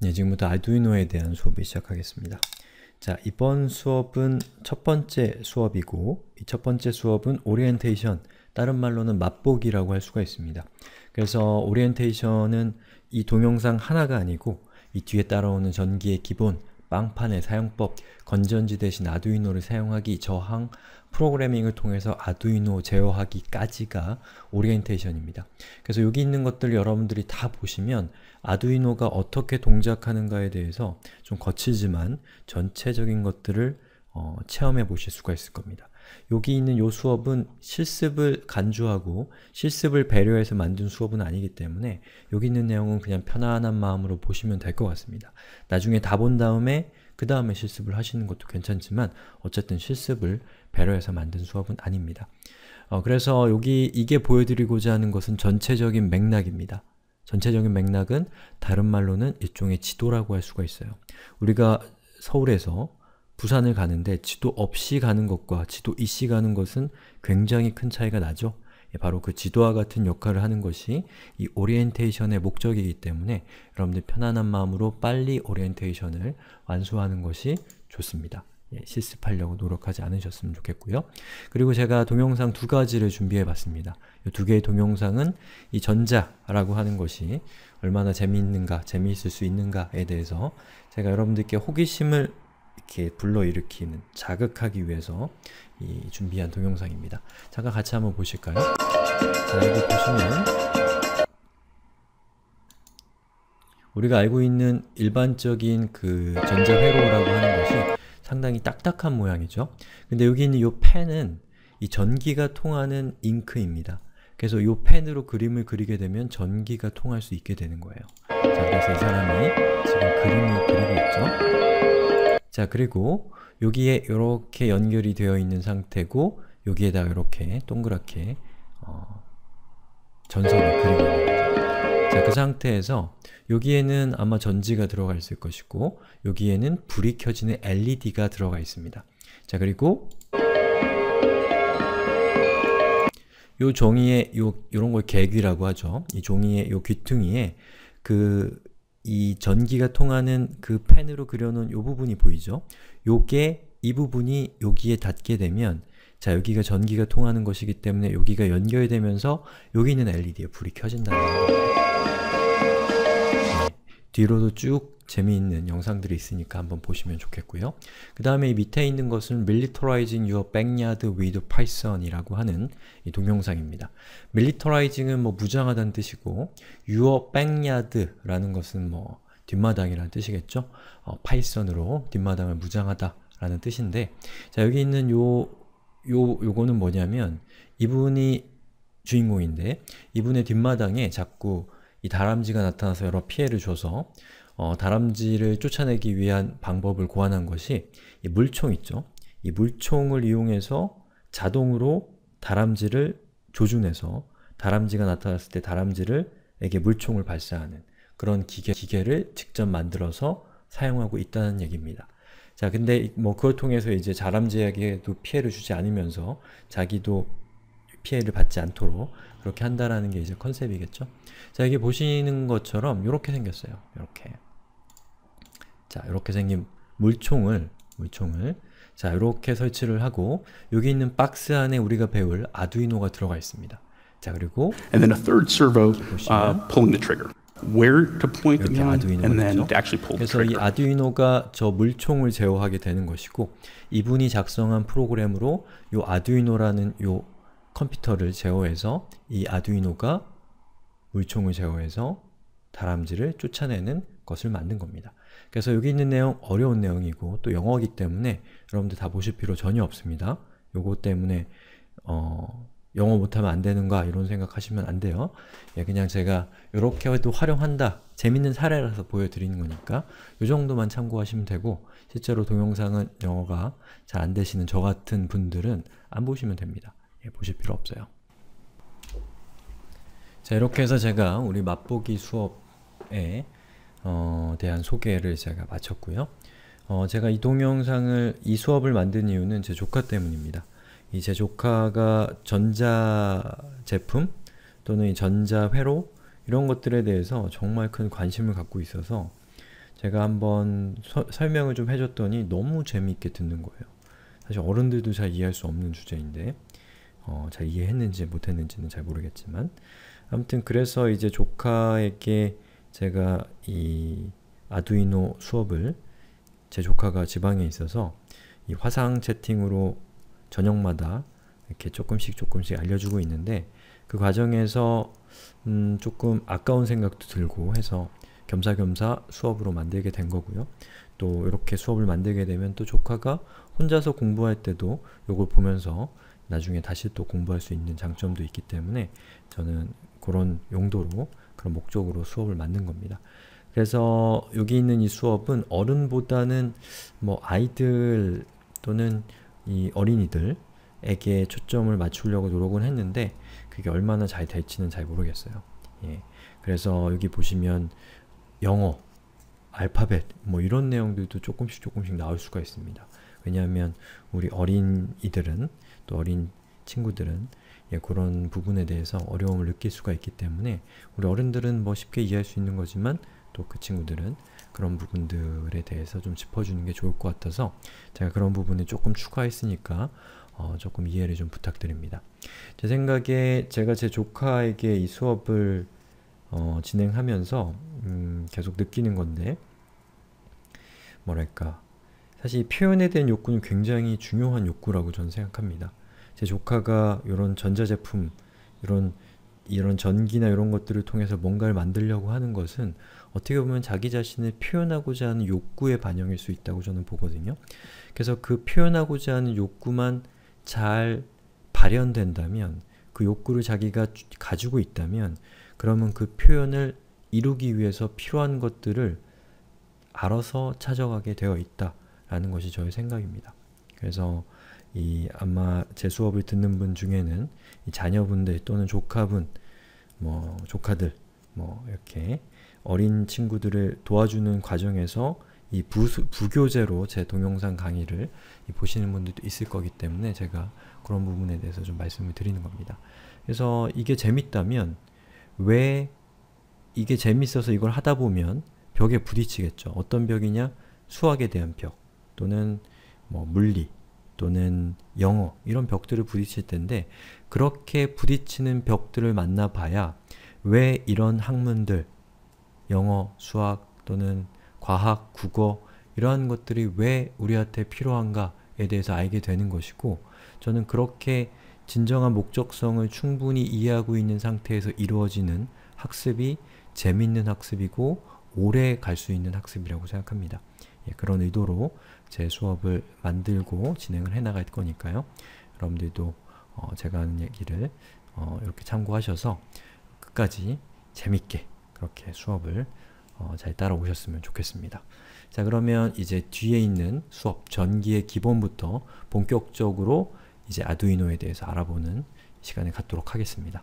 네, 지금부터 아두이노에 대한 수업을 시작하겠습니다. 자, 이번 수업은 첫 번째 수업이고 이 첫 번째 수업은 오리엔테이션, 다른 말로는 맛보기라고 할 수가 있습니다. 그래서 오리엔테이션은 이 동영상 하나가 아니고 이 뒤에 따라오는 전기의 기본, 빵판의 사용법, 건전지 대신 아두이노를 사용하기, 저항, 프로그래밍을 통해서 아두이노 제어하기까지가 오리엔테이션입니다. 그래서 여기 있는 것들 여러분들이 다 보시면 아두이노가 어떻게 동작하는가에 대해서 좀 거치지만 전체적인 것들을 어, 체험해 보실 수가 있을 겁니다. 여기 있는 요 수업은 실습을 간주하고 실습을 배려해서 만든 수업은 아니기 때문에 여기 있는 내용은 그냥 편안한 마음으로 보시면 될 것 같습니다. 나중에 다 본 다음에 그 다음에 실습을 하시는 것도 괜찮지만 어쨌든 실습을 배려해서 만든 수업은 아닙니다. 어, 그래서 여기 이게 보여드리고자 하는 것은 전체적인 맥락입니다. 전체적인 맥락은 다른 말로는 일종의 지도라고 할 수가 있어요. 우리가 서울에서 부산을 가는데 지도 없이 가는 것과 지도 있이 가는 것은 굉장히 큰 차이가 나죠. 예, 바로 그 지도와 같은 역할을 하는 것이 이 오리엔테이션의 목적이기 때문에 여러분들 편안한 마음으로 빨리 오리엔테이션을 완수하는 것이 좋습니다. 예, 실습하려고 노력하지 않으셨으면 좋겠고요. 그리고 제가 동영상 두 가지를 준비해봤습니다. 이 두 개의 동영상은 이 전자라고 하는 것이 얼마나 재미있는가, 재미있을 수 있는가에 대해서 제가 여러분들께 호기심을 이렇게 불러일으키는 자극하기 위해서 준비한 동영상입니다. 잠깐 같이 한번 보실까요? 자, 여기 보시면 우리가 알고 있는 일반적인 그 전자 회로라고 하는 것이 상당히 딱딱한 모양이죠. 근데 여기 있는 이 펜은 이 전기가 통하는 잉크입니다. 그래서 이 펜으로 그림을 그리게 되면 전기가 통할 수 있게 되는 거예요. 자, 그래서 이 사람이 지금 그림을 그리고 있죠. 자 그리고 여기에 이렇게 연결이 되어 있는 상태고 여기에다 이렇게 동그랗게 어, 전선을 그리고 있는 거죠. 자, 그 상태에서 여기에는 아마 전지가 들어가 있을 것이고 여기에는 불이 켜지는 LED가 들어가 있습니다. 자, 그리고 요 종이에 요 요런 걸개이라고 하죠. 이 종이의 요 귀퉁이에 그이 전기가 통하는 그 펜으로 그려놓은 요 부분이 보이죠? 요게 이 부분이 여기에 닿게 되면 자 여기가 전기가 통하는 것이기 때문에 여기가 연결되면서 여기 있는 LED에 불이 켜진다는 거예요. 네. 뒤로도 쭉 재미있는 영상들이 있으니까 한번 보시면 좋겠고요. 그 다음에 밑에 있는 것은 Militarizing Your Backyard with Python이라고 하는 이 동영상입니다. Militarizing은 뭐 무장하다는 뜻이고 Your Backyard라는 것은 뭐 뒷마당이라는 뜻이겠죠? 어, 파이썬으로 뒷마당을 무장하다 라는 뜻인데 자 여기 있는 요, 요, 요거는 뭐냐면 이분이 주인공인데 이분의 뒷마당에 자꾸 이 다람쥐가 나타나서 여러 피해를 줘서 어, 다람쥐를 쫓아내기 위한 방법을 고안한 것이 이 물총 있죠. 이 물총을 이용해서 자동으로 다람쥐를 조준해서 다람쥐가 나타났을 때 다람쥐를 에게 물총을 발사하는 그런 기계, 기계를 직접 만들어서 사용하고 있다는 얘기입니다. 자, 근데 뭐 그걸 통해서 이제 자람쥐에게도 피해를 주지 않으면서 자기도 피해를 받지 않도록 그렇게 한다라는 게 이제 컨셉이겠죠? 자, 여기 보시는 것처럼 이렇게 생겼어요. 이렇게. 자, 이렇게 생긴 물총을 물총을 자, 이렇게 설치를 하고 여기 있는 박스 안에 우리가 배울 아두이노가 들어가 있습니다. 자, 그리고 and then a third servo uh, pulling the trigger. Where to point the gun and then to actually pull the trigger. 그래서 이 아두이노가 저 물총을 제어하게 되는 것이고 이분이 작성한 프로그램으로 요 아두이노라는 요 컴퓨터를 제어해서 이 아두이노가 물총을 제어해서 다람쥐를 쫓아내는 것을 만든 겁니다. 그래서 여기 있는 내용 어려운 내용이고 또 영어이기 때문에 여러분들 다 보실 필요 전혀 없습니다. 요거 때문에 어, 영어 못하면 안 되는가 이런 생각하시면 안 돼요. 예, 그냥 제가 이렇게 해도 활용한다 재밌는 사례라서 보여드리는 거니까 요 정도만 참고하시면 되고 실제로 동영상은 영어가 잘 안 되시는 저 같은 분들은 안 보시면 됩니다. 예, 보실 필요 없어요. 자 이렇게 해서 제가 우리 맛보기 수업 에 예, 어, 대한 소개를 제가 마쳤고요. 어, 제가 이 동영상을 이 수업을 만든 이유는 제 조카 때문입니다. 이 제 조카가 전자 제품 또는 전자 회로 이런 것들에 대해서 정말 큰 관심을 갖고 있어서 제가 한번 서, 설명을 좀 해줬더니 너무 재미있게 듣는 거예요. 사실 어른들도 잘 이해할 수 없는 주제인데 어, 잘 이해했는지 못했는지는 잘 모르겠지만 아무튼 그래서 이제 조카에게 제가 이 아두이노 수업을 제 조카가 지방에 있어서 이 화상 채팅으로 저녁마다 이렇게 조금씩 조금씩 알려주고 있는데 그 과정에서 음 조금 아까운 생각도 들고 해서 겸사겸사 수업으로 만들게 된 거고요. 또 이렇게 수업을 만들게 되면 또 조카가 혼자서 공부할 때도 이걸 보면서 나중에 다시 또 공부할 수 있는 장점도 있기 때문에 저는 그런 용도로 그런 목적으로 수업을 만든 겁니다. 그래서 여기 있는 이 수업은 어른보다는 뭐 아이들 또는 이 어린이들에게 초점을 맞추려고 노력은 했는데 그게 얼마나 잘 될지는 잘 모르겠어요. 예. 그래서 여기 보시면 영어, 알파벳 뭐 이런 내용들도 조금씩 조금씩 나올 수가 있습니다. 왜냐하면 우리 어린이들은 또 어린 친구들은 예, 그런 부분에 대해서 어려움을 느낄 수가 있기 때문에 우리 어른들은 뭐 쉽게 이해할 수 있는 거지만 또 그 친구들은 그런 부분들에 대해서 좀 짚어주는 게 좋을 것 같아서 제가 그런 부분을 조금 추가했으니까 어, 조금 이해를 좀 부탁드립니다. 제 생각에 제가 제 조카에게 이 수업을 어, 진행하면서 음, 계속 느끼는 건데 뭐랄까 사실 표현에 대한 욕구는 굉장히 중요한 욕구라고 저는 생각합니다. 제 조카가 이런 전자제품, 이런 이런 전기나 이런 것들을 통해서 뭔가를 만들려고 하는 것은 어떻게 보면 자기 자신을 표현하고자 하는 욕구의 반영일 수 있다고 저는 보거든요. 그래서 그 표현하고자 하는 욕구만 잘 발현된다면 그 욕구를 자기가 가지고 있다면 그러면 그 표현을 이루기 위해서 필요한 것들을 알아서 찾아가게 되어 있다라는 것이 저의 생각입니다. 그래서 이 아마 제 수업을 듣는 분 중에는 이 자녀분들 또는 조카분, 뭐 조카들, 뭐 이렇게 어린 친구들을 도와주는 과정에서 이 부, 부교재로 제 동영상 강의를 보시는 분들도 있을 거기 때문에 제가 그런 부분에 대해서 좀 말씀을 드리는 겁니다. 그래서 이게 재밌다면 왜 이게 재밌어서 이걸 하다 보면 벽에 부딪히겠죠. 어떤 벽이냐? 수학에 대한 벽 또는 뭐 물리 또는 영어 이런 벽들을 부딪힐 텐데 그렇게 부딪히는 벽들을 만나봐야 왜 이런 학문들 영어, 수학 또는 과학, 국어 이러한 것들이 왜 우리한테 필요한가에 대해서 알게 되는 것이고 저는 그렇게 진정한 목적성을 충분히 이해하고 있는 상태에서 이루어지는 학습이 재밌는 학습이고 오래 갈 수 있는 학습이라고 생각합니다. 예, 그런 의도로 제 수업을 만들고 진행을 해나갈 거니까요. 여러분들도 어 제가 하는 얘기를 어 이렇게 참고하셔서 끝까지 재밌게 그렇게 수업을 어잘 따라오셨으면 좋겠습니다. 자 그러면 이제 뒤에 있는 수업 전기의 기본부터 본격적으로 이제 아두이노에 대해서 알아보는 시간을 갖도록 하겠습니다.